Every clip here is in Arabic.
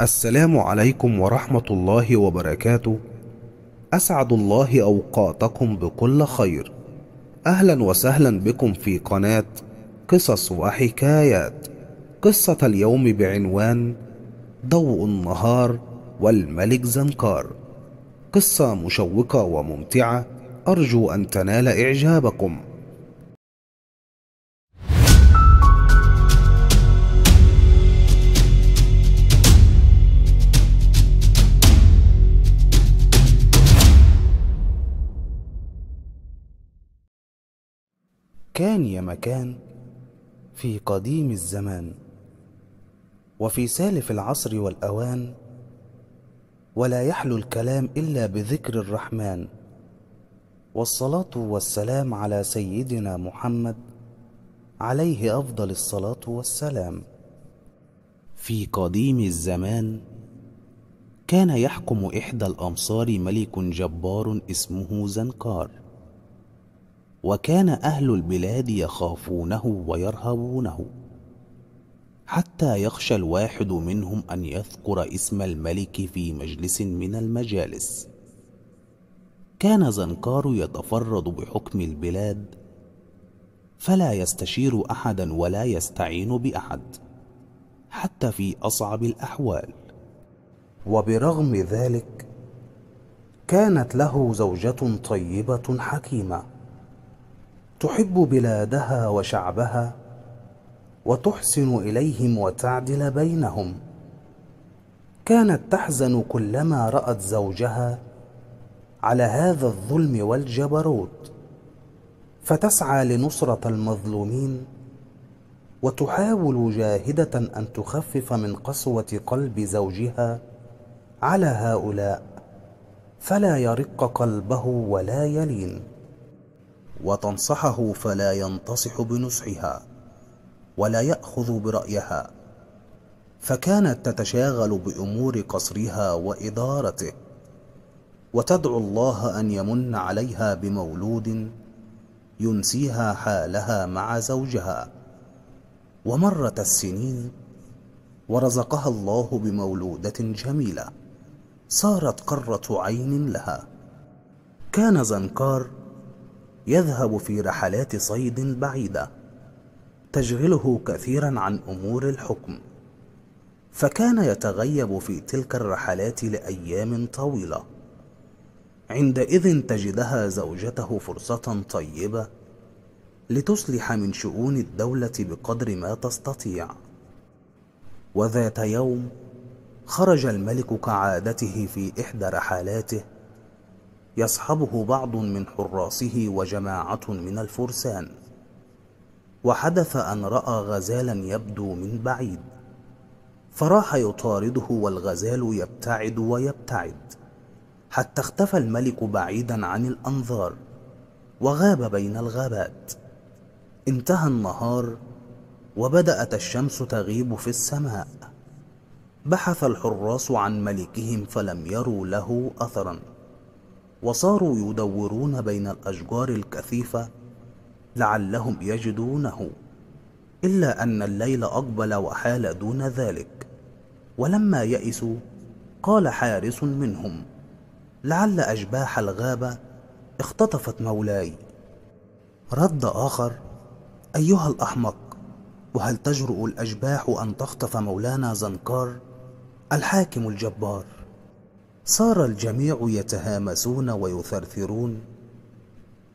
السلام عليكم ورحمة الله وبركاته أسعد الله أوقاتكم بكل خير أهلا وسهلا بكم في قناة قصص وحكايات قصة اليوم بعنوان ضوء النهار والملك زنكار قصة مشوقة وممتعة أرجو أن تنال إعجابكم كان يا مكان في قديم الزمان وفي سالف العصر والأوان ولا يحلو الكلام إلا بذكر الرحمن والصلاة والسلام على سيدنا محمد عليه أفضل الصلاة والسلام في قديم الزمان كان يحكم إحدى الأمصار ملك جبار اسمه زنكار وكان اهل البلاد يخافونه ويرهبونه حتى يخشى الواحد منهم ان يذكر اسم الملك في مجلس من المجالس كان زنكار يتفرد بحكم البلاد فلا يستشير احدا ولا يستعين باحد حتى في اصعب الاحوال وبرغم ذلك كانت له زوجه طيبه حكيمه تحب بلادها وشعبها وتحسن إليهم وتعدل بينهم كانت تحزن كلما رأت زوجها على هذا الظلم والجبروت فتسعى لنصرة المظلومين وتحاول جاهدة أن تخفف من قسوة قلب زوجها على هؤلاء فلا يرق قلبه ولا يلين وتنصحه فلا ينتصح بنصحها ولا ياخذ برايها فكانت تتشاغل بامور قصرها وادارته وتدعو الله ان يمن عليها بمولود ينسيها حالها مع زوجها ومرت السنين ورزقها الله بمولوده جميله صارت قره عين لها كان زنكار يذهب في رحلات صيد بعيدة تشغله كثيرا عن أمور الحكم فكان يتغيب في تلك الرحلات لأيام طويلة عندئذ تجدها زوجته فرصة طيبة لتصلح من شؤون الدولة بقدر ما تستطيع وذات يوم خرج الملك كعادته في إحدى رحلاته يصحبه بعض من حراسه وجماعة من الفرسان وحدث أن رأى غزالا يبدو من بعيد فراح يطارده والغزال يبتعد ويبتعد حتى اختفى الملك بعيدا عن الأنظار وغاب بين الغابات انتهى النهار وبدأت الشمس تغيب في السماء بحث الحراس عن ملكهم فلم يروا له أثراً وصاروا يدورون بين الأشجار الكثيفة لعلهم يجدونه إلا أن الليل أقبل وحال دون ذلك ولما يئسوا قال حارس منهم لعل أشباح الغابة اختطفت مولاي رد آخر أيها الأحمق وهل تجرؤ الأشباح أن تخطف مولانا زنكار الحاكم الجبار صار الجميع يتهامسون ويثرثرون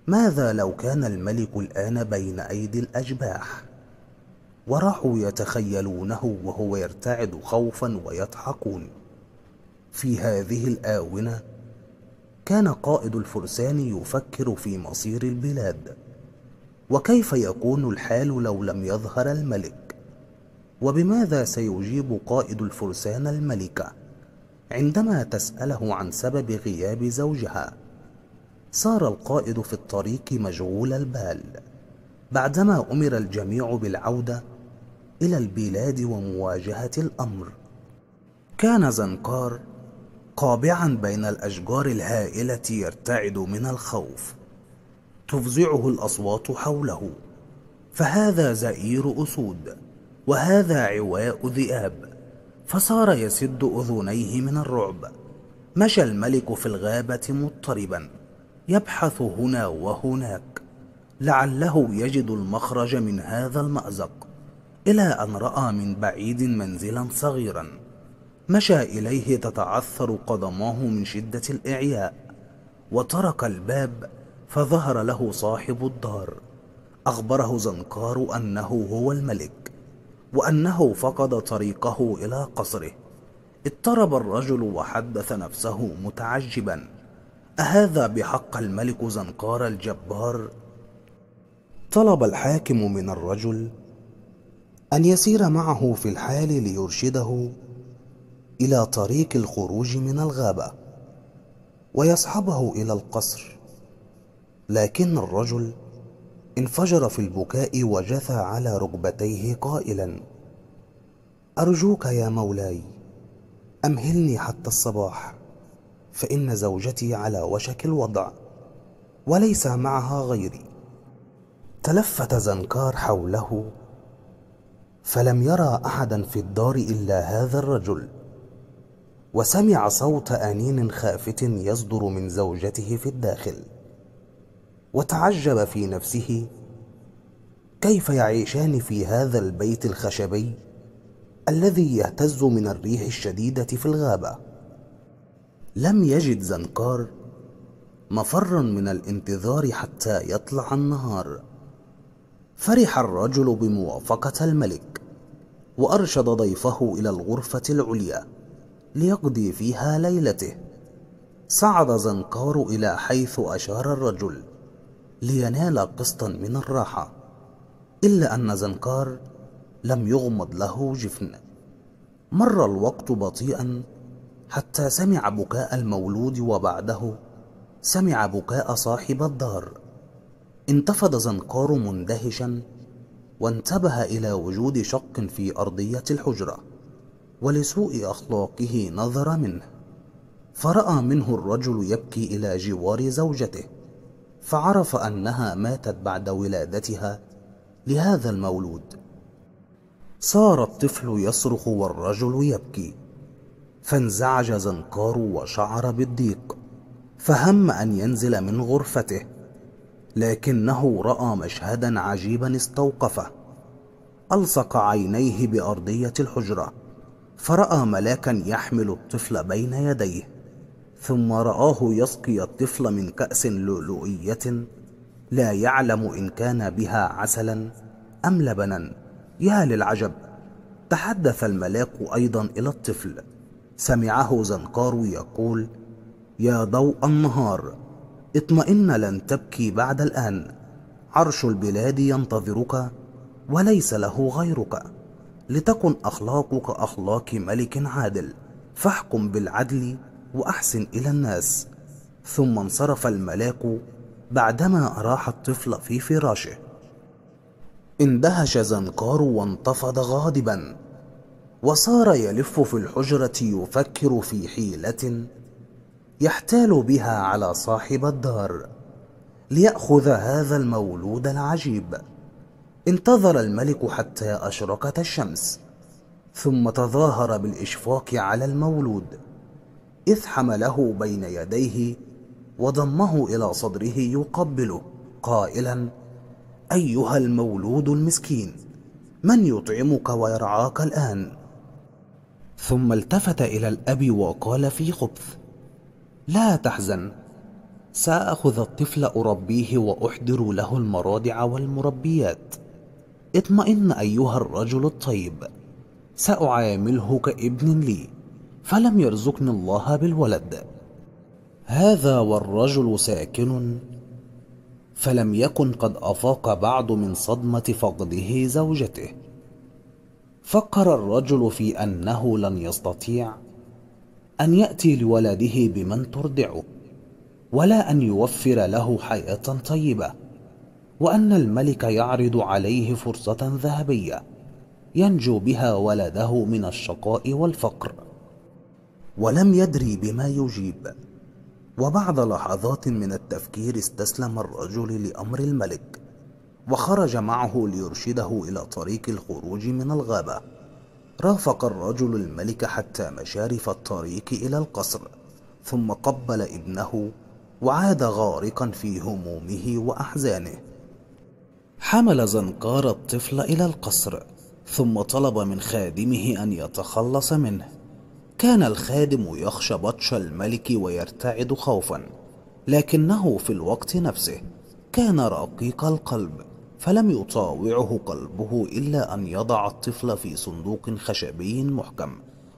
ماذا لو كان الملك الآن بين أيدي الأشباح وراحوا يتخيلونه وهو يرتعد خوفا ويضحكون في هذه الآونة كان قائد الفرسان يفكر في مصير البلاد وكيف يكون الحال لو لم يظهر الملك وبماذا سيجيب قائد الفرسان الملكه عندما تسأله عن سبب غياب زوجها صار القائد في الطريق مشغول البال بعدما أمر الجميع بالعودة إلى البلاد ومواجهة الأمر كان زنكار قابعا بين الأشجار الهائلة يرتعد من الخوف تفزعه الأصوات حوله فهذا زئير أسود وهذا عواء ذئاب فصار يسد أذنيه من الرعب مشى الملك في الغابة مضطربا يبحث هنا وهناك لعله يجد المخرج من هذا المأزق إلى أن رأى من بعيد منزلا صغيرا مشى إليه تتعثر قدماه من شدة الإعياء وترك الباب فظهر له صاحب الدار أخبره زنكار أنه هو الملك وأنه فقد طريقه إلى قصره اضطرب الرجل وحدث نفسه متعجبا أهذا بحق الملك زنقار الجبار؟ طلب الحاكم من الرجل أن يسير معه في الحال ليرشده إلى طريق الخروج من الغابة ويصحبه إلى القصر لكن الرجل انفجر في البكاء وجثى على ركبتيه قائلا ارجوك يا مولاي امهلني حتى الصباح فان زوجتي على وشك الوضع وليس معها غيري تلفت زنكار حوله فلم يرى احدا في الدار الا هذا الرجل وسمع صوت انين خافت يصدر من زوجته في الداخل وتعجب في نفسه كيف يعيشان في هذا البيت الخشبي الذي يهتز من الريح الشديدة في الغابة لم يجد زنكار مفرا من الانتظار حتى يطلع النهار فرح الرجل بموافقة الملك وأرشد ضيفه إلى الغرفة العليا ليقضي فيها ليلته صعد زنكار إلى حيث أشار الرجل لينال قسطا من الراحة إلا أن زنقار لم يغمض له جفن مر الوقت بطيئا حتى سمع بكاء المولود وبعده سمع بكاء صاحب الدار انتفض زنقار مندهشا وانتبه إلى وجود شق في أرضية الحجرة ولسوء أخلاقه نظر منه فرأى منه الرجل يبكي إلى جوار زوجته فعرف أنها ماتت بعد ولادتها لهذا المولود صار الطفل يصرخ والرجل يبكي فانزعج زنكار وشعر بالضيق فهم أن ينزل من غرفته لكنه رأى مشهدا عجيبا استوقفه ألصق عينيه بأرضية الحجرة فرأى ملاكا يحمل الطفل بين يديه ثم رآه يسقي الطفل من كأس لؤلؤية لا يعلم إن كان بها عسلا أم لبنا يا للعجب تحدث الملاك أيضا إلى الطفل سمعه زنقار يقول يا ضوء النهار اطمئن لن تبكي بعد الآن عرش البلاد ينتظرك وليس له غيرك لتكن أخلاقك أخلاق ملك عادل فاحكم بالعدل وأحسن إلى الناس ثم انصرف الملاك بعدما أراح الطفل في فراشه اندهش زنكار وانتفض غاضبا وصار يلف في الحجرة يفكر في حيلة يحتال بها على صاحب الدار ليأخذ هذا المولود العجيب انتظر الملك حتى أشرقت الشمس ثم تظاهر بالإشفاق على المولود إذ حمله بين يديه وضمه إلى صدره يقبله قائلا أيها المولود المسكين من يطعمك ويرعاك الآن؟ ثم التفت إلى الأب وقال في خبث لا تحزن ساخذ الطفل اربيه واحضر له المرادع والمربيات اطمئن ايها الرجل الطيب ساعامله كابن لي فلم يرزقني الله بالولد هذا والرجل ساكن فلم يكن قد افاق بعد من صدمه فقده زوجته فكر الرجل في انه لن يستطيع ان ياتي لولده بمن تردعه ولا ان يوفر له حياه طيبه وان الملك يعرض عليه فرصه ذهبيه ينجو بها ولده من الشقاء والفقر ولم يدري بما يجيب وبعد لحظات من التفكير استسلم الرجل لأمر الملك وخرج معه ليرشده إلى طريق الخروج من الغابة رافق الرجل الملك حتى مشارف الطريق إلى القصر ثم قبل ابنه وعاد غارقا في همومه وأحزانه حمل زنقار الطفل إلى القصر ثم طلب من خادمه أن يتخلص منه كان الخادم يخشى بطش الملك ويرتعد خوفا لكنه في الوقت نفسه كان رقيق القلب فلم يطاوعه قلبه إلا أن يضع الطفل في صندوق خشبي محكم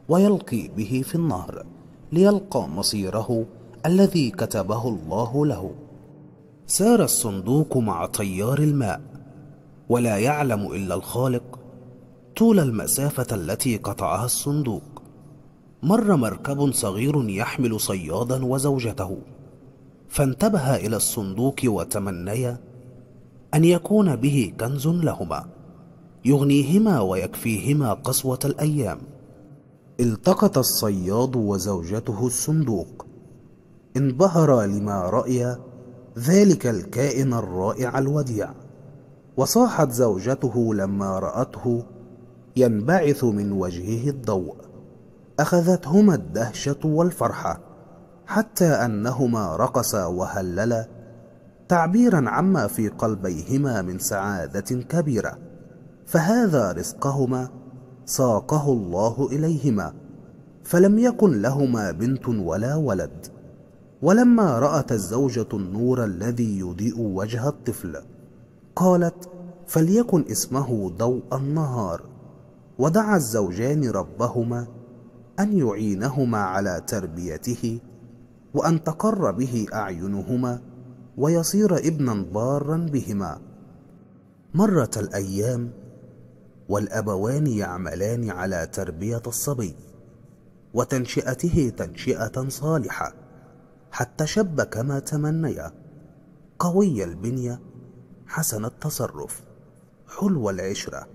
ويلقي به في النهر ليلقى مصيره الذي كتبه الله له سار الصندوق مع تيار الماء ولا يعلم إلا الخالق طول المسافة التي قطعها الصندوق مر مركب صغير يحمل صيادا وزوجته فانتبه الى الصندوق وتمنيا ان يكون به كنز لهما يغنيهما ويكفيهما قسوه الايام التقط الصياد وزوجته الصندوق انبهر لما راي ذلك الكائن الرائع الوديع وصاحت زوجته لما راته ينبعث من وجهه الضوء أخذتهما الدهشة والفرحة حتى أنهما رقصا وهللا تعبيرا عما في قلبيهما من سعادة كبيرة فهذا رزقهما ساقه الله إليهما فلم يكن لهما بنت ولا ولد ولما رأت الزوجة النور الذي يضيء وجه الطفل قالت فليكن اسمه ضوء النهار ودعا الزوجان ربهما ان يعينهما على تربيته وان تقر به اعينهما ويصير ابنا بارا بهما مرت الايام والابوان يعملان على تربيه الصبي وتنشئته تنشئه صالحه حتى شب كما تمنيا قوي البنيه حسن التصرف حلو العشره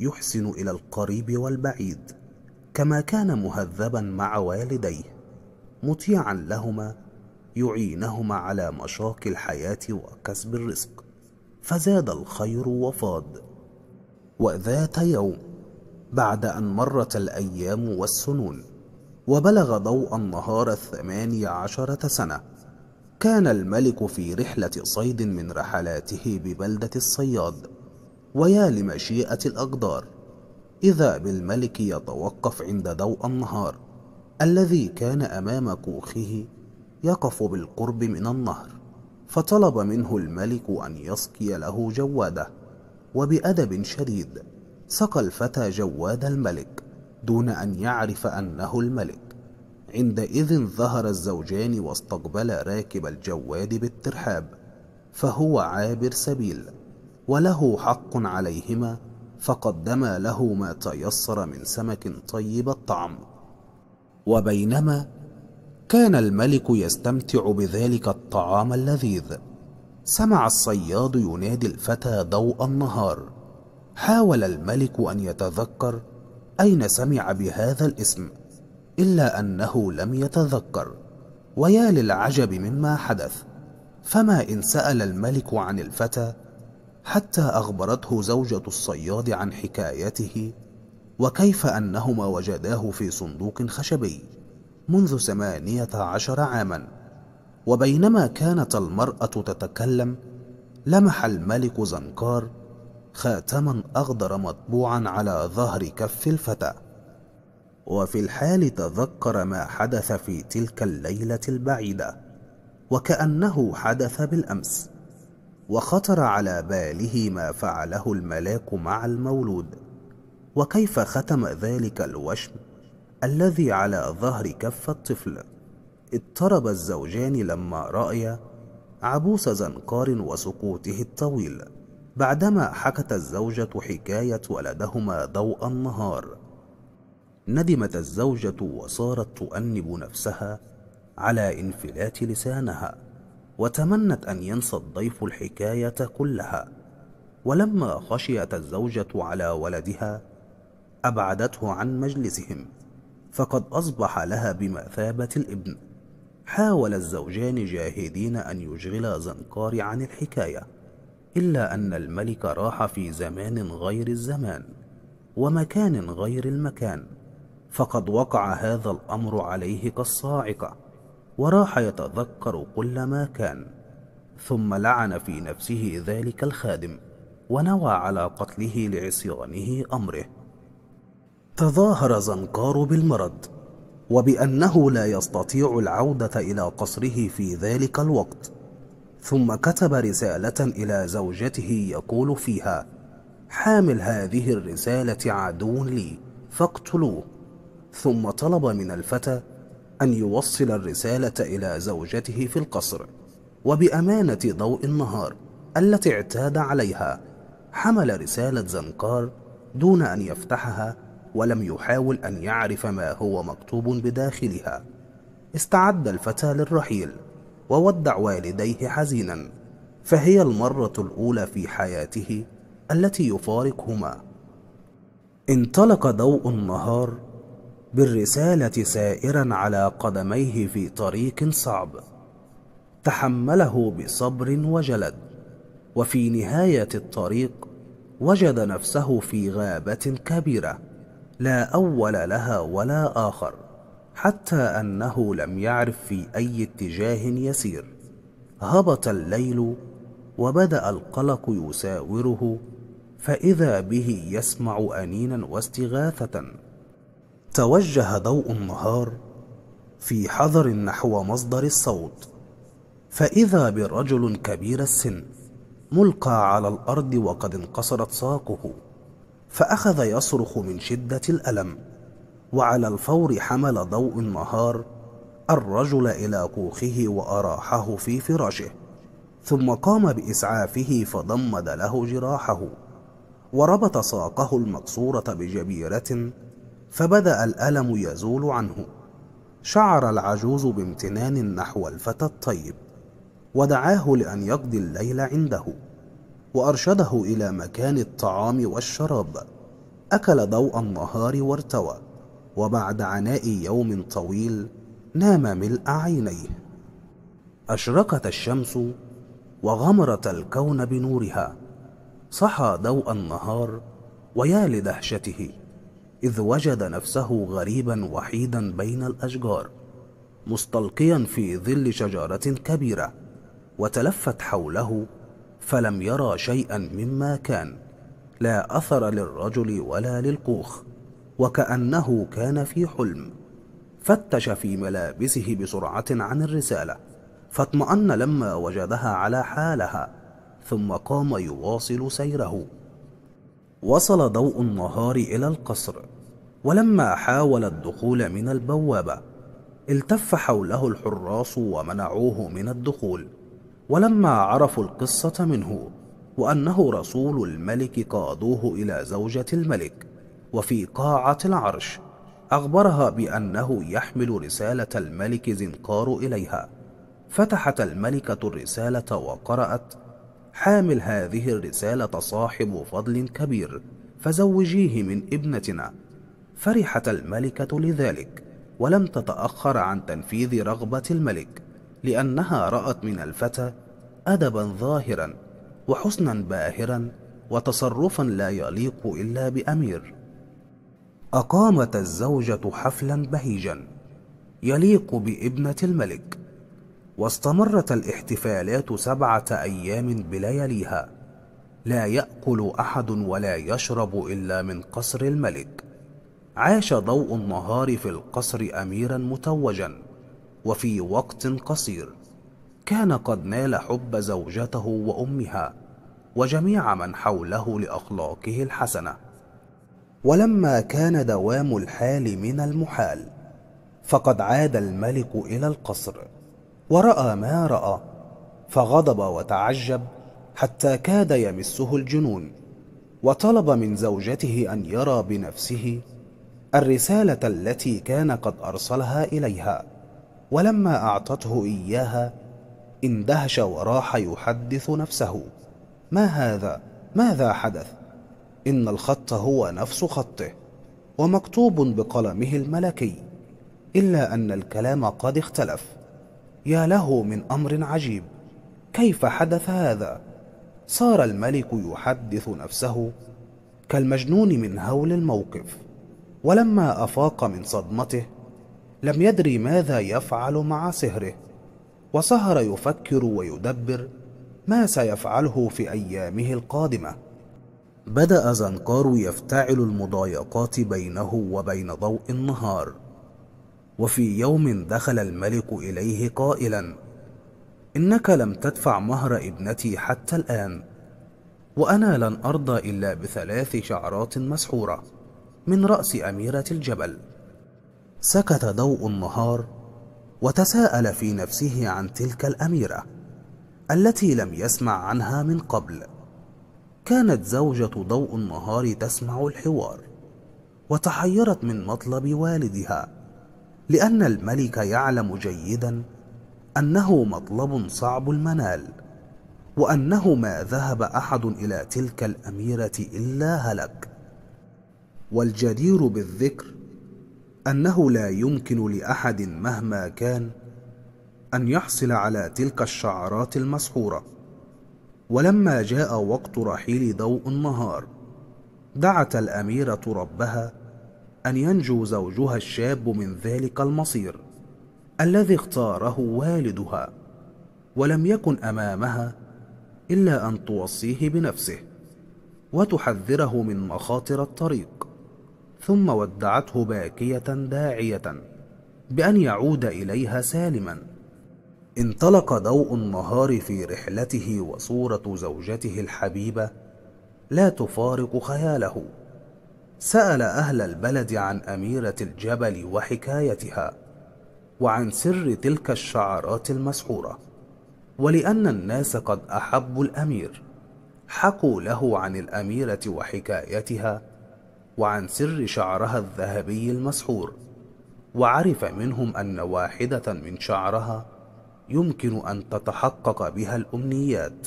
يحسن الى القريب والبعيد كما كان مهذبا مع والديه مطيعا لهما يعينهما على مشاق الحياه وكسب الرزق فزاد الخير وفاض وذات يوم بعد ان مرت الايام والسنون وبلغ ضوء النهار الثماني عشره سنه كان الملك في رحله صيد من رحلاته ببلده الصياد ويا لمشيئه الاقدار إذا بالملك يتوقف عند ضوء النهار الذي كان أمام كوخه يقف بالقرب من النهر فطلب منه الملك أن يسقي له جواده وبأدب شديد سقى الفتى جواد الملك دون أن يعرف أنه الملك عندئذ ظهر الزوجان واستقبلا راكب الجواد بالترحاب فهو عابر سبيل وله حق عليهما فقدم له ما تيسر من سمك طيب الطعم وبينما كان الملك يستمتع بذلك الطعام اللذيذ سمع الصياد ينادي الفتى ضوء النهار حاول الملك ان يتذكر اين سمع بهذا الاسم الا انه لم يتذكر ويا للعجب مما حدث فما ان سال الملك عن الفتى حتى اخبرته زوجه الصياد عن حكايته وكيف انهما وجداه في صندوق خشبي منذ ثمانيه عشر عاما وبينما كانت المراه تتكلم لمح الملك زنكار خاتما اخضر مطبوعا على ظهر كف الفتى وفي الحال تذكر ما حدث في تلك الليله البعيده وكانه حدث بالامس وخطر على باله ما فعله الملاك مع المولود وكيف ختم ذلك الوشم الذي على ظهر كف الطفل اضطرب الزوجان لما رأيا عبوس زنقار وسقوطه الطويل بعدما حكت الزوجة حكاية ولدهما ضوء النهار ندمت الزوجة وصارت تؤنب نفسها على انفلات لسانها وتمنت أن ينسى الضيف الحكاية كلها ولما خشيت الزوجة على ولدها أبعدته عن مجلسهم فقد أصبح لها بمثابة الابن حاول الزوجان جاهدين أن يشغلا زنقار عن الحكاية إلا أن الملك راح في زمان غير الزمان ومكان غير المكان فقد وقع هذا الأمر عليه كالصاعقة وراح يتذكر كل ما كان ثم لعن في نفسه ذلك الخادم ونوى على قتله لعصيانه أمره تظاهر زنكار بالمرض وبأنه لا يستطيع العودة إلى قصره في ذلك الوقت ثم كتب رسالة إلى زوجته يقول فيها حامل هذه الرسالة عدو لي فاقتلوه ثم طلب من الفتى أن يوصل الرسالة إلى زوجته في القصر وبأمانة ضوء النهار التي اعتاد عليها حمل رسالة زنقار دون أن يفتحها ولم يحاول أن يعرف ما هو مكتوب بداخلها استعد الفتى للرحيل وودع والديه حزينا فهي المرة الأولى في حياته التي يفارقهما انطلق ضوء النهار بالرسالة سائرا على قدميه في طريق صعب تحمله بصبر وجلد وفي نهاية الطريق وجد نفسه في غابة كبيرة لا أول لها ولا آخر حتى أنه لم يعرف في أي اتجاه يسير هبط الليل وبدأ القلق يساوره فإذا به يسمع أنينا واستغاثة توجه ضوء النهار في حذر نحو مصدر الصوت فإذا برجل كبير السن ملقى على الأرض وقد انقصرت ساقه فأخذ يصرخ من شدة الألم وعلى الفور حمل ضوء النهار الرجل إلى كوخه وأراحه في فراشه ثم قام بإسعافه فضمد له جراحه وربط ساقه المكسورة بجبيرة فبدا الالم يزول عنه شعر العجوز بامتنان نحو الفتى الطيب ودعاه لان يقضي الليل عنده وارشده الى مكان الطعام والشراب اكل ضوء النهار وارتوى وبعد عناء يوم طويل نام ملء عينيه اشرقت الشمس وغمرت الكون بنورها صحى ضوء النهار ويا لدهشته إذ وجد نفسه غريبا وحيدا بين الأشجار مستلقيا في ظل شجرة كبيرة وتلفت حوله فلم يرى شيئا مما كان لا أثر للرجل ولا للكوخ وكأنه كان في حلم فتش في ملابسه بسرعة عن الرسالة فاطمأن لما وجدها على حالها ثم قام يواصل سيره وصل ضوء النهار إلى القصر ولما حاول الدخول من البوابة التف حوله الحراس ومنعوه من الدخول ولما عرفوا القصة منه وأنه رسول الملك قادوه إلى زوجة الملك وفي قاعة العرش أخبرها بأنه يحمل رسالة الملك زنقار إليها فتحت الملكة الرسالة وقرأت حامل هذه الرسالة صاحب فضل كبير فزوجيه من ابنتنا فرحت الملكة لذلك ولم تتأخر عن تنفيذ رغبة الملك لأنها رأت من الفتى أدبا ظاهرا وحسنا باهرا وتصرفا لا يليق إلا بأمير أقامت الزوجة حفلا بهيجا يليق بابنة الملك واستمرت الاحتفالات سبعة أيام بلياليها لا يأكل أحد ولا يشرب إلا من قصر الملك عاش ضوء النهار في القصر أميرا متوجا وفي وقت قصير كان قد نال حب زوجته وأمها وجميع من حوله لأخلاقه الحسنة ولما كان دوام الحال من المحال فقد عاد الملك إلى القصر وراى ما راى فغضب وتعجب حتى كاد يمسه الجنون وطلب من زوجته ان يرى بنفسه الرساله التي كان قد ارسلها اليها ولما اعطته اياها اندهش وراح يحدث نفسه ما هذا ماذا حدث ان الخط هو نفس خطه ومكتوب بقلمه الملكي الا ان الكلام قد اختلف يا له من امر عجيب كيف حدث هذا صار الملك يحدث نفسه كالمجنون من هول الموقف ولما افاق من صدمته لم يدري ماذا يفعل مع سهره وسهر يفكر ويدبر ما سيفعله في ايامه القادمه بدا زنقار يفتعل المضايقات بينه وبين ضوء النهار وفي يوم دخل الملك إليه قائلا إنك لم تدفع مهر ابنتي حتى الآن وأنا لن أرضى إلا بثلاث شعرات مسحورة من رأس أميرة الجبل سكت ضوء النهار وتساءل في نفسه عن تلك الأميرة التي لم يسمع عنها من قبل كانت زوجة ضوء النهار تسمع الحوار وتحيرت من مطلب والدها لأن الملك يعلم جيدا أنه مطلب صعب المنال وأنه ما ذهب أحد إلى تلك الأميرة إلا هلك والجدير بالذكر أنه لا يمكن لأحد مهما كان أن يحصل على تلك الشعرات المسحورة ولما جاء وقت رحيل ضوء النهار دعت الأميرة ربها أن ينجو زوجها الشاب من ذلك المصير الذي اختاره والدها ولم يكن أمامها إلا أن توصيه بنفسه وتحذره من مخاطر الطريق ثم ودعته باكية داعية بأن يعود إليها سالما انطلق ضوء النهار في رحلته وصورة زوجته الحبيبة لا تفارق خياله سأل أهل البلد عن أميرة الجبل وحكايتها وعن سر تلك الشعرات المسحورة ولأن الناس قد أحبوا الأمير حكوا له عن الأميرة وحكايتها وعن سر شعرها الذهبي المسحور وعرف منهم أن واحدة من شعرها يمكن أن تتحقق بها الأمنيات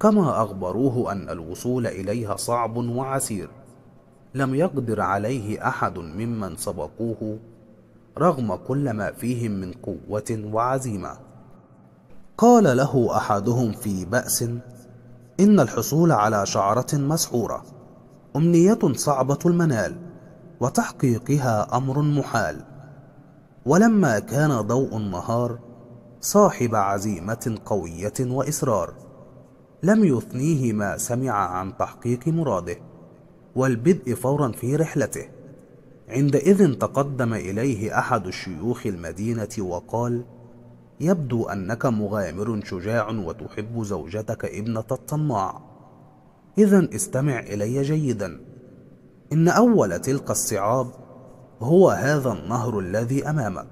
كما أخبروه أن الوصول إليها صعب وعسير لم يقدر عليه أحد ممن سبقوه رغم كل ما فيهم من قوة وعزيمة قال له أحدهم في بأس إن الحصول على شعرة مسحورة أمنية صعبة المنال وتحقيقها أمر محال ولما كان ضوء النهار صاحب عزيمة قوية وإصرار لم يثنيه ما سمع عن تحقيق مراده والبدء فورا في رحلته عندئذ تقدم إليه أحد الشيوخ المدينة وقال يبدو أنك مغامر شجاع وتحب زوجتك ابنة الطماع إذا استمع إلي جيدا إن أول تلك الصعاب هو هذا النهر الذي أمامك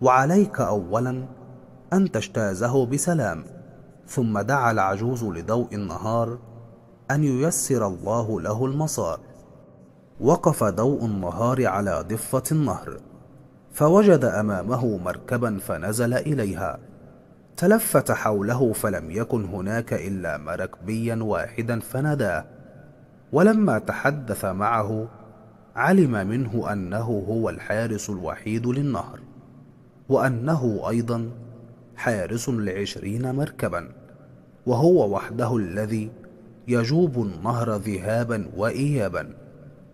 وعليك أولا أن تجتازه بسلام ثم دعا العجوز لضوء النهار أن ييسر الله له المسار وقف ضوء النهار على ضفة النهر فوجد أمامه مركبا فنزل إليها تلفت حوله فلم يكن هناك إلا مركبيا واحدا فناداه ولما تحدث معه علم منه أنه هو الحارس الوحيد للنهر وأنه أيضا حارس لعشرين مركبا وهو وحده الذي يجوب النهر ذهابا وإيابا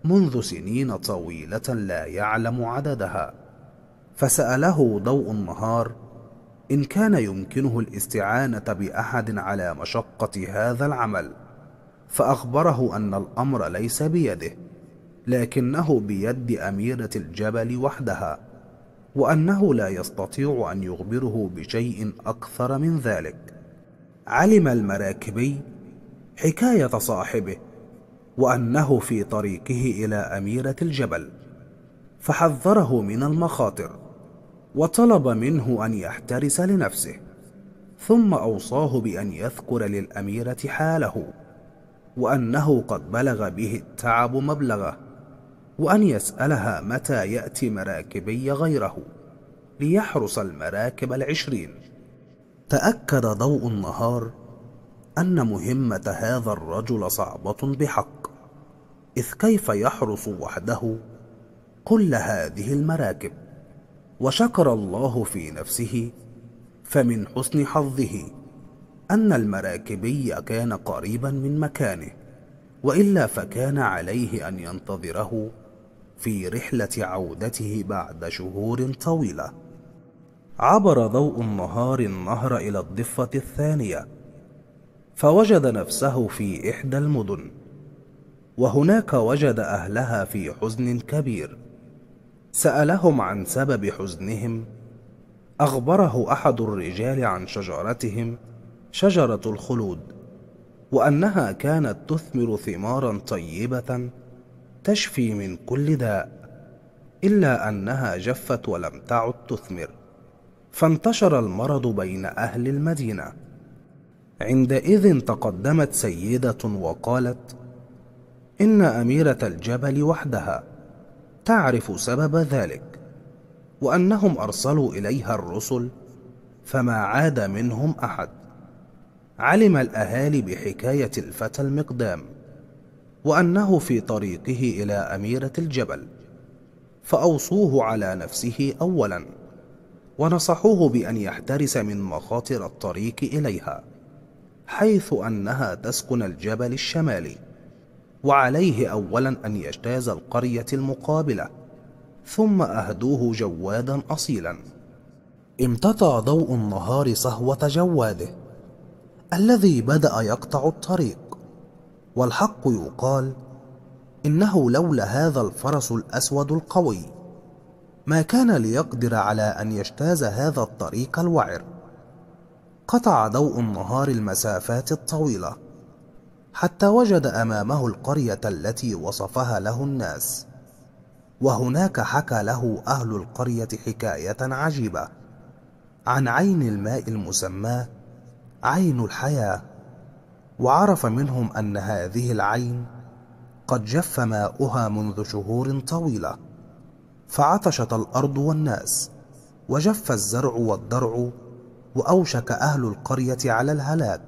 منذ سنين طويلة لا يعلم عددها فسأله ضوء النهار إن كان يمكنه الاستعانة بأحد على مشقة هذا العمل فأخبره أن الأمر ليس بيده لكنه بيد أميرة الجبل وحدها وأنه لا يستطيع أن يخبره بشيء أكثر من ذلك علم المراكبي حكاية صاحبه وأنه في طريقه إلى أميرة الجبل فحذره من المخاطر وطلب منه أن يحترس لنفسه ثم أوصاه بأن يذكر للأميرة حاله وأنه قد بلغ به التعب مبلغه وأن يسألها متى يأتي مراكبي غيره ليحرس المراكب العشرين تأكد ضوء النهار ان مهمه هذا الرجل صعبه بحق اذ كيف يحرس وحده كل هذه المراكب وشكر الله في نفسه فمن حسن حظه ان المراكبي كان قريبا من مكانه والا فكان عليه ان ينتظره في رحله عودته بعد شهور طويله عبر ضوء النهار النهر الى الضفه الثانيه فوجد نفسه في إحدى المدن وهناك وجد أهلها في حزن كبير سألهم عن سبب حزنهم أخبره أحد الرجال عن شجرتهم شجرة الخلود وأنها كانت تثمر ثمارا طيبة تشفي من كل داء إلا أنها جفت ولم تعد تثمر فانتشر المرض بين أهل المدينة عندئذ تقدمت سيدة وقالت إن أميرة الجبل وحدها تعرف سبب ذلك وأنهم أرسلوا إليها الرسل فما عاد منهم أحد علم الأهالي بحكاية الفتى المقدام وأنه في طريقه إلى أميرة الجبل فأوصوه على نفسه أولا ونصحوه بأن يحترس من مخاطر الطريق إليها حيث أنها تسكن الجبل الشمالي وعليه أولا أن يجتاز القرية المقابلة ثم أهدوه جوادا أصيلا امتطى ضوء النهار صهوة جواده الذي بدأ يقطع الطريق والحق يقال إنه لولا هذا الفرس الأسود القوي ما كان ليقدر على أن يجتاز هذا الطريق الوعر قطع ضوء النهار المسافات الطويلة حتى وجد أمامه القرية التي وصفها له الناس وهناك حكى له أهل القرية حكاية عجيبة عن عين الماء المسمى عين الحياة وعرف منهم أن هذه العين قد جف ماؤها منذ شهور طويلة فعطشت الأرض والناس وجف الزرع والضرع وأوشك أهل القرية على الهلاك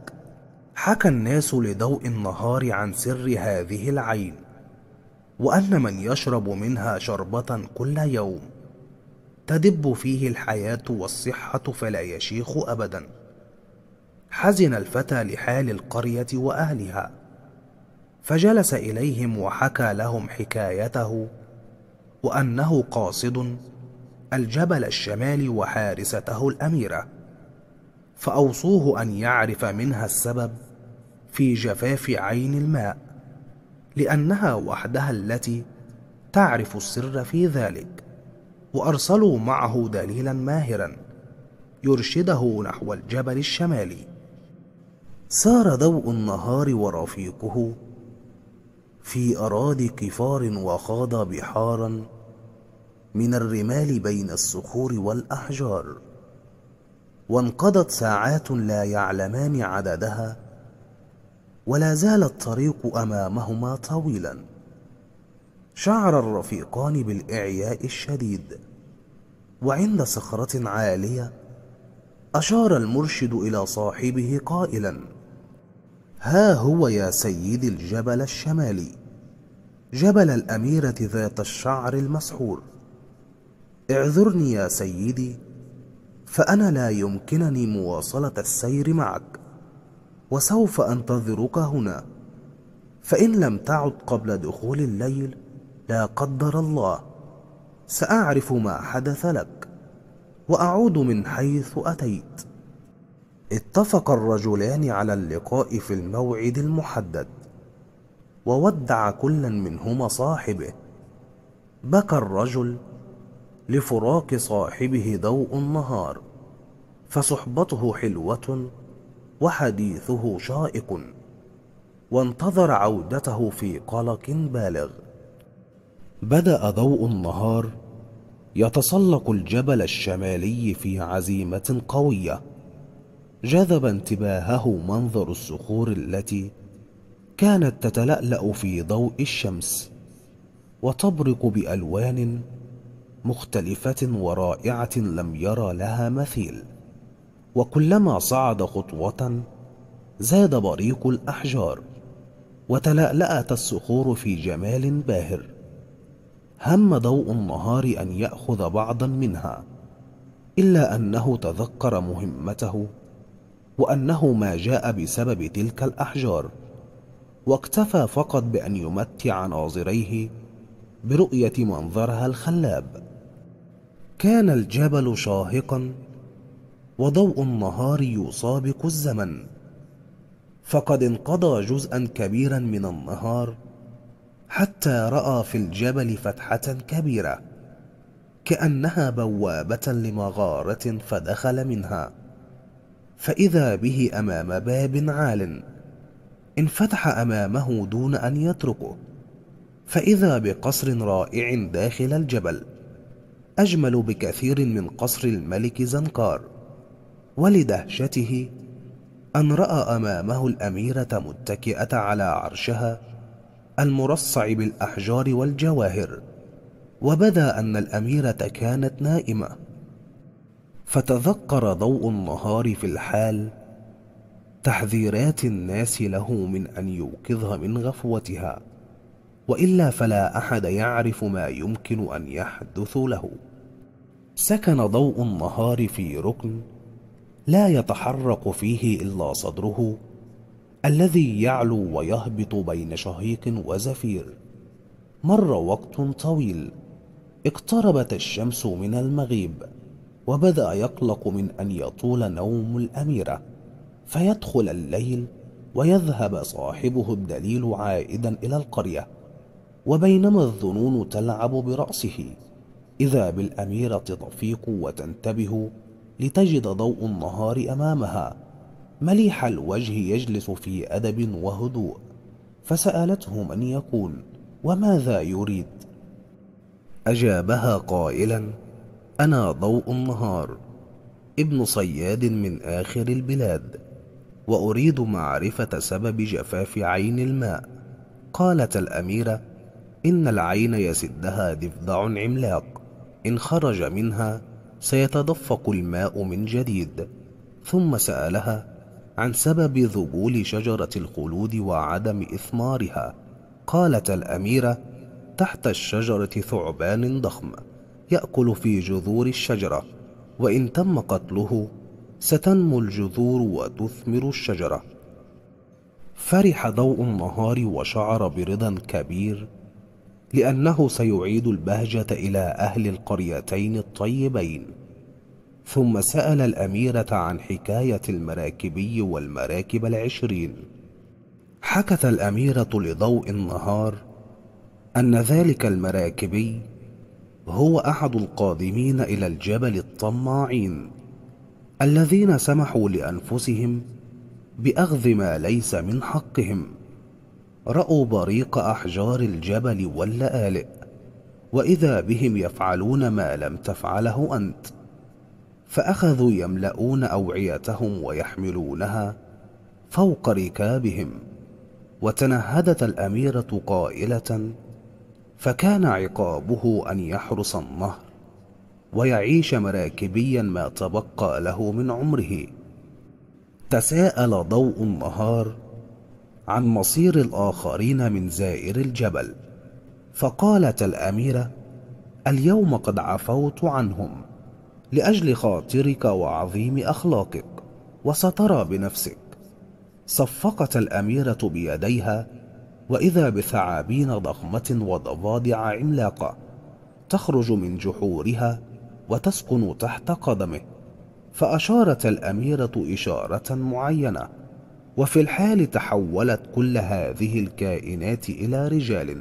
حكى الناس لضوء النهار عن سر هذه العين وأن من يشرب منها شربة كل يوم تدب فيه الحياة والصحة فلا يشيخ أبدا حزن الفتى لحال القرية وأهلها فجلس إليهم وحكى لهم حكايته وأنه قاصد الجبل الشمالي وحارسته الأميرة فأوصوه أن يعرف منها السبب في جفاف عين الماء لأنها وحدها التي تعرف السر في ذلك وأرسلوا معه دليلا ماهرا يرشده نحو الجبل الشمالي سار ضوء النهار ورفيقه في أراضي قفار وخاض بحارا من الرمال بين الصخور والأحجار وانقضت ساعات لا يعلمان عددها ولا زال الطريق امامهما طويلا شعر الرفيقان بالاعياء الشديد وعند صخره عاليه اشار المرشد الى صاحبه قائلا ها هو يا سيدي الجبل الشمالي جبل الاميره ذات الشعر المسحور اعذرني يا سيدي فأنا لا يمكنني مواصلة السير معك وسوف أنتظرك هنا فإن لم تعد قبل دخول الليل لا قدر الله سأعرف ما حدث لك وأعود من حيث أتيت اتفق الرجلان على اللقاء في الموعد المحدد وودع كلا منهما صاحبه بكى الرجل لفراق صاحبه ضوء النهار فصحبته حلوة وحديثه شائق وانتظر عودته في قلق بالغ بدأ ضوء النهار يتسلق الجبل الشمالي في عزيمة قوية جذب انتباهه منظر الصخور التي كانت تتلألأ في ضوء الشمس وتبرق بألوان مختلفة ورائعة لم يرى لها مثيل وكلما صعد خطوة زاد بريق الأحجار وتلألأت الصخور في جمال باهر هم ضوء النهار أن يأخذ بعضا منها إلا أنه تذكر مهمته وأنه ما جاء بسبب تلك الأحجار واكتفى فقط بأن يمتع ناظريه برؤية منظرها الخلاب كان الجبل شاهقا وضوء النهار يسابق الزمن فقد انقضى جزءا كبيرا من النهار حتى راى في الجبل فتحه كبيره كانها بوابه لمغاره فدخل منها فاذا به امام باب عال انفتح امامه دون ان يتركه فاذا بقصر رائع داخل الجبل أجمل بكثير من قصر الملك زنكار ولدهشته أن رأى أمامه الأميرة متكئة على عرشها المرصع بالأحجار والجواهر وبدا أن الأميرة كانت نائمة فتذكر ضوء النهار في الحال تحذيرات الناس له من أن يوقظها من غفوتها والا فلا احد يعرف ما يمكن ان يحدث له سكن ضوء النهار في ركن لا يتحرك فيه الا صدره الذي يعلو ويهبط بين شهيق وزفير مر وقت طويل اقتربت الشمس من المغيب وبدا يقلق من ان يطول نوم الاميره فيدخل الليل ويذهب صاحبه الدليل عائدا الى القريه وبينما الظنون تلعب برأسه إذا بالأميرة تفيق وتنتبه لتجد ضوء النهار أمامها مليح الوجه يجلس في أدب وهدوء فسألته من يكون وماذا يريد أجابها قائلا أنا ضوء النهار ابن صياد من آخر البلاد وأريد معرفة سبب جفاف عين الماء قالت الأميرة إن العين يسدها ضفدع عملاق إن خرج منها سيتدفق الماء من جديد ثم سألها عن سبب ذبول شجرة الخلود وعدم إثمارها قالت الأميرة تحت الشجرة ثعبان ضخم يأكل في جذور الشجرة وإن تم قتله ستنمو الجذور وتثمر الشجرة فرح ضوء النهار وشعر برضا كبير لأنه سيعيد البهجة إلى أهل القريتين الطيبين ثم سأل الأميرة عن حكاية المراكبي والمراكب العشرين حكت الأميرة لضوء النهار أن ذلك المراكبي هو أحد القادمين إلى الجبل الطماعين الذين سمحوا لأنفسهم بأخذ ما ليس من حقهم رأوا بريق أحجار الجبل واللآلئ وإذا بهم يفعلون ما لم تفعله أنت فأخذوا يملؤون أوعيتهم ويحملونها فوق ركابهم وتنهدت الأميرة قائلة فكان عقابه أن يحرس النهر ويعيش مراكبيا ما تبقى له من عمره تساءل ضوء النهار عن مصير الآخرين من زائر الجبل فقالت الأميرة اليوم قد عفوت عنهم لأجل خاطرك وعظيم أخلاقك وسترى بنفسك صفقت الأميرة بيديها وإذا بثعابين ضخمة وضفادع عملاقة تخرج من جحورها وتسكن تحت قدمه فأشارت الأميرة إشارة معينة وفي الحال تحولت كل هذه الكائنات إلى رجال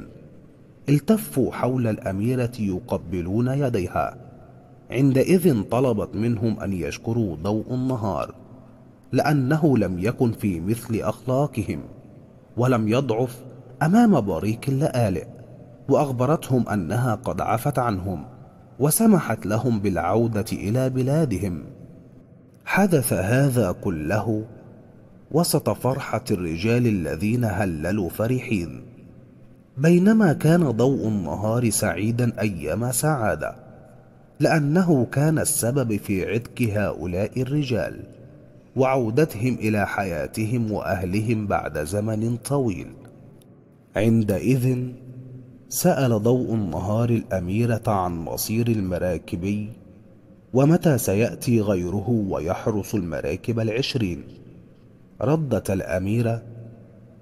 التفوا حول الأميرة يقبلون يديها عندئذ طلبت منهم أن يشكروا ضوء النهار لأنه لم يكن في مثل أخلاقهم ولم يضعف أمام بريق اللآلئ وأخبرتهم أنها قد عفت عنهم وسمحت لهم بالعودة إلى بلادهم حدث هذا كله وسط فرحة الرجال الذين هللوا فرحين بينما كان ضوء النهار سعيدا أيما سعادة لأنه كان السبب في عتق هؤلاء الرجال وعودتهم إلى حياتهم وأهلهم بعد زمن طويل عندئذ سأل ضوء النهار الأميرة عن مصير المراكبي ومتى سيأتي غيره ويحرس المراكب العشرين ردت الأميرة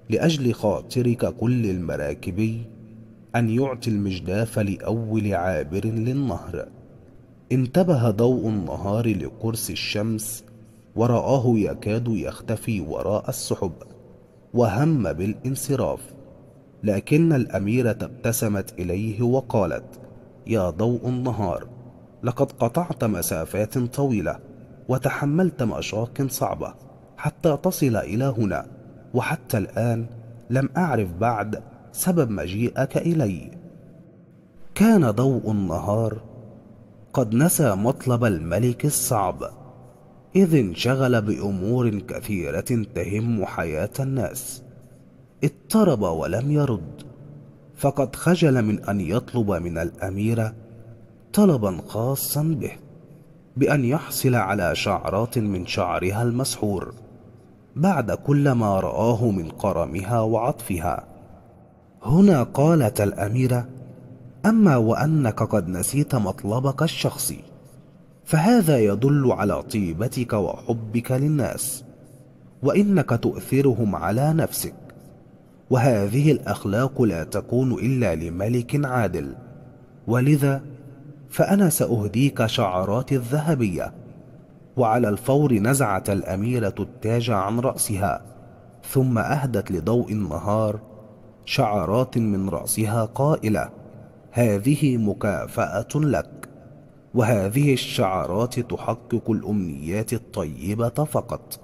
لأجل خاطرك كل المراكبي أن يعطي المجداف لأول عابر للنهر انتبه ضوء النهار لقرص الشمس ورآه يكاد يختفي وراء السحب وهم بالانصراف لكن الأميرة ابتسمت إليه وقالت يا ضوء النهار لقد قطعت مسافات طويلة وتحملت مشاق صعبة حتى تصل إلى هنا وحتى الآن لم أعرف بعد سبب مجيئك إلي كان ضوء النهار قد نسى مطلب الملك الصعب إذ انشغل بأمور كثيرة تهم حياة الناس اضطرب ولم يرد فقد خجل من أن يطلب من الأميرة طلبا خاصا به بأن يحصل على شعرات من شعرها المسحور بعد كل ما رآه من كرمها وعطفها هنا قالت الأميرة أما وأنك قد نسيت مطلبك الشخصي فهذا يدل على طيبتك وحبك للناس وإنك تؤثرهم على نفسك وهذه الأخلاق لا تكون إلا لملك عادل ولذا فأنا سأهديك شعرات الذهبية وعلى الفور نزعت الأميرة التاج عن رأسها ثم أهدت لضوء النهار شعرات من رأسها قائلة هذه مكافأة لك وهذه الشعرات تحقق الأمنيات الطيبة فقط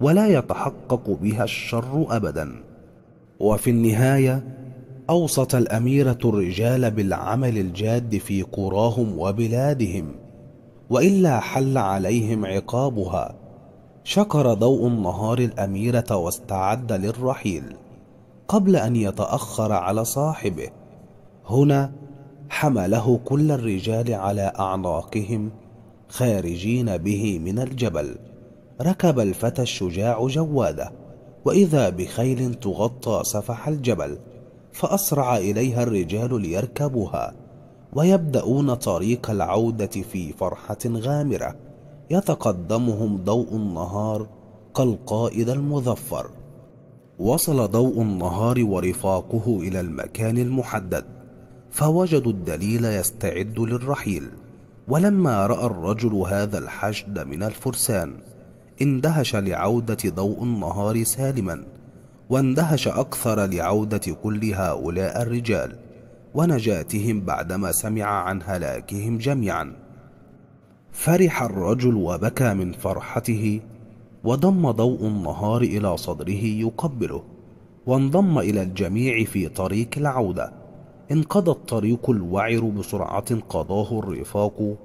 ولا يتحقق بها الشر أبدا وفي النهاية أوصت الأميرة الرجال بالعمل الجاد في قراهم وبلادهم والا حل عليهم عقابها شكر ضوء النهار الاميره واستعد للرحيل قبل ان يتاخر على صاحبه هنا حمله كل الرجال على اعناقهم خارجين به من الجبل ركب الفتى الشجاع جواده واذا بخيل تغطى سفح الجبل فاسرع اليها الرجال ليركبوها ويبدأون طريق العودة في فرحة غامرة يتقدمهم ضوء النهار كالقائد المظفر وصل ضوء النهار ورفاقه إلى المكان المحدد فوجدوا الدليل يستعد للرحيل ولما رأى الرجل هذا الحشد من الفرسان اندهش لعودة ضوء النهار سالما واندهش أكثر لعودة كل هؤلاء الرجال ونجاتهم بعدما سمع عن هلاكهم جميعا فرح الرجل وبكى من فرحته وضم ضوء النهار إلى صدره يقبله وانضم إلى الجميع في طريق العودة انقضى الطريق الوعر بسرعة قضاه الرفاق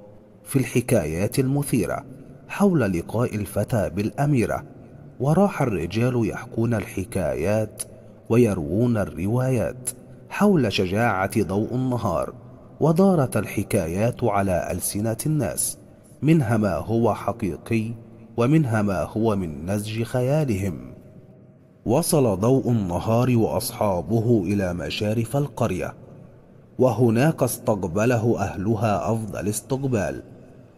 في الحكايات المثيرة حول لقاء الفتى بالأميرة وراح الرجال يحكون الحكايات ويروون الروايات حول شجاعة ضوء النهار ودارت الحكايات على ألسنة الناس منها ما هو حقيقي ومنها ما هو من نسج خيالهم وصل ضوء النهار وأصحابه إلى مشارف القرية وهناك استقبله أهلها أفضل استقبال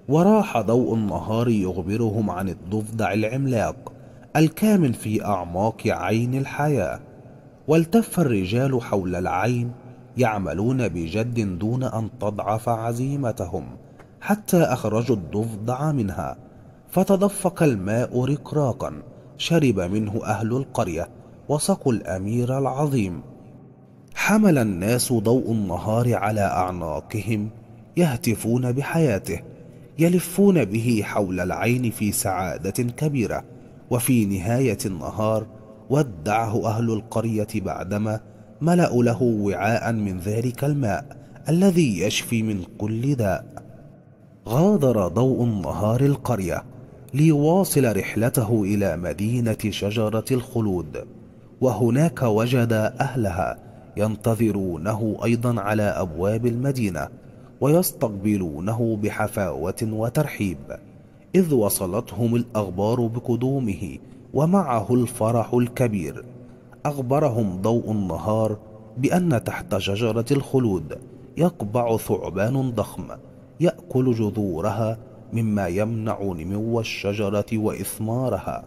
وراح ضوء النهار يخبرهم عن الضفدع العملاق الكامن في أعماق عين الحياة والتف الرجال حول العين يعملون بجد دون أن تضعف عزيمتهم حتى أخرجوا الضفدع منها فتدفق الماء رقراقا شرب منه أهل القرية وسقوا الأمير العظيم حمل الناس ضوء النهار على أعناقهم يهتفون بحياته يلفون به حول العين في سعادة كبيرة وفي نهاية النهار ودعه أهل القرية بعدما ملأوا له وعاء من ذلك الماء الذي يشفي من كل داء غادر ضوء النهار القرية ليواصل رحلته إلى مدينة شجرة الخلود وهناك وجد أهلها ينتظرونه أيضا على أبواب المدينة ويستقبلونه بحفاوة وترحيب إذ وصلتهم الأخبار بقدومه ومعه الفرح الكبير اخبرهم ضوء النهار بان تحت شجره الخلود يقبع ثعبان ضخم ياكل جذورها مما يمنع نمو الشجره واثمارها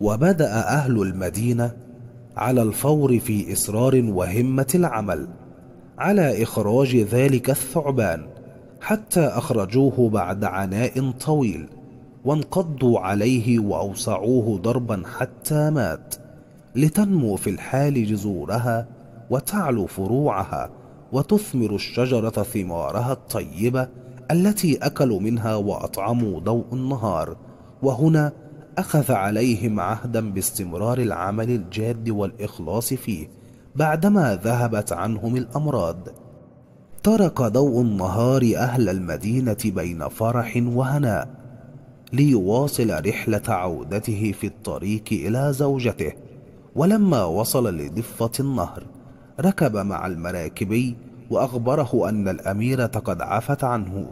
وبدا اهل المدينه على الفور في اصرار وهمه العمل على اخراج ذلك الثعبان حتى اخرجوه بعد عناء طويل وانقضوا عليه وأوسعوه ضربا حتى مات لتنمو في الحال جذورها وتعلو فروعها وتثمر الشجرة ثمارها الطيبة التي أكلوا منها وأطعموا ضوء النهار وهنا أخذ عليهم عهدا باستمرار العمل الجاد والإخلاص فيه بعدما ذهبت عنهم الأمراض ترك ضوء النهار أهل المدينة بين فرح وهناء ليواصل رحلة عودته في الطريق إلى زوجته ولما وصل لضفة النهر ركب مع المراكبي وأخبره أن الأميرة قد عفت عنه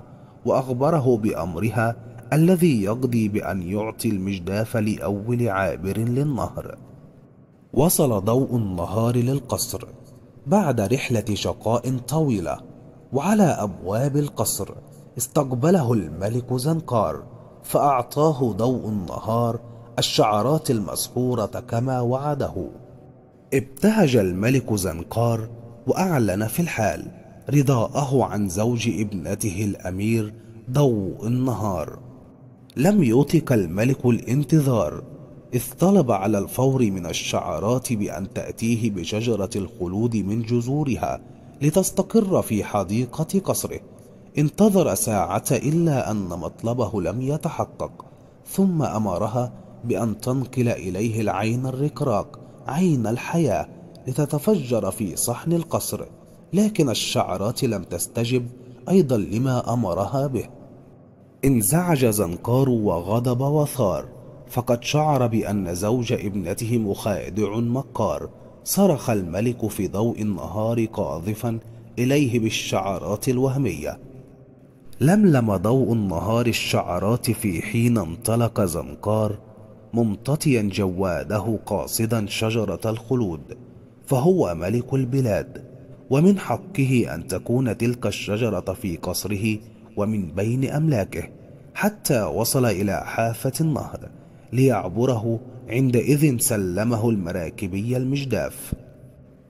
وأخبره بأمرها الذي يقضي بأن يعطي المجداف لأول عابر للنهر وصل ضوء النهار للقصر بعد رحلة شقاء طويلة وعلى أبواب القصر استقبله الملك زنقار فأعطاه ضوء النهار الشعرات المسحورة كما وعده ابتهج الملك زنقار وأعلن في الحال رضاءه عن زوج ابنته الأمير ضوء النهار لم يطق الملك الانتظار إذ طلب على الفور من الشعرات بأن تأتيه بشجرة الخلود من جذورها لتستقر في حديقة قصره انتظر ساعة إلا أن مطلبه لم يتحقق ثم أمرها بأن تنقل إليه العين الركراك عين الحياة لتتفجر في صحن القصر لكن الشعرات لم تستجب أيضا لما أمرها به انزعج زنقار وغضب وثار فقد شعر بأن زوج ابنته مخادع مكار صرخ الملك في ضوء النهار قاذفا إليه بالشعرات الوهمية لملم ضوء النهار الشعرات في حين انطلق زنقار ممتطيا جواده قاصدا شجرة الخلود فهو ملك البلاد ومن حقه أن تكون تلك الشجرة في قصره ومن بين أملاكه حتى وصل إلى حافة النهر ليعبره عندئذ سلمه المراكبي المجداف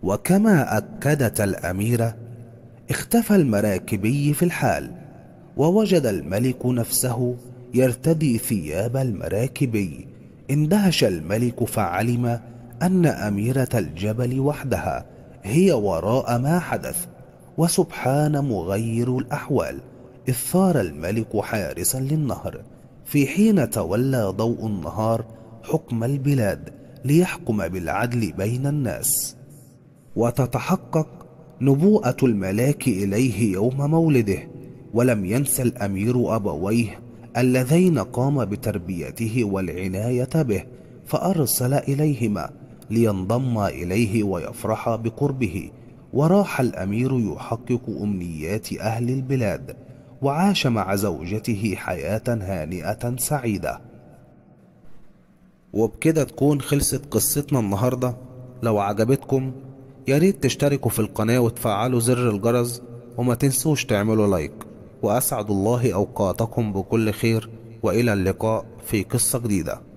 وكما أكدت الأميرة اختفى المراكبي في الحال ووجد الملك نفسه يرتدي ثياب المراكبي اندهش الملك فعلم أن أميرة الجبل وحدها هي وراء ما حدث وسبحان مغير الأحوال إذ صار الملك حارسا للنهر في حين تولى ضوء النهار حكم البلاد ليحكم بالعدل بين الناس وتتحقق نبوءة الملاك إليه يوم مولده ولم ينسى الأمير أبويه اللذين قام بتربيته والعناية به فأرسل إليهما لينضم إليه ويفرح بقربه وراح الأمير يحقق أمنيات أهل البلاد وعاش مع زوجته حياة هانئة سعيدة وبكده تكون خلصت قصتنا النهاردة لو عجبتكم ياريت تشتركوا في القناة وتفعلوا زر الجرس وما تنسوش تعملوا لايك وأسعد الله أوقاتكم بكل خير وإلى اللقاء في قصة جديدة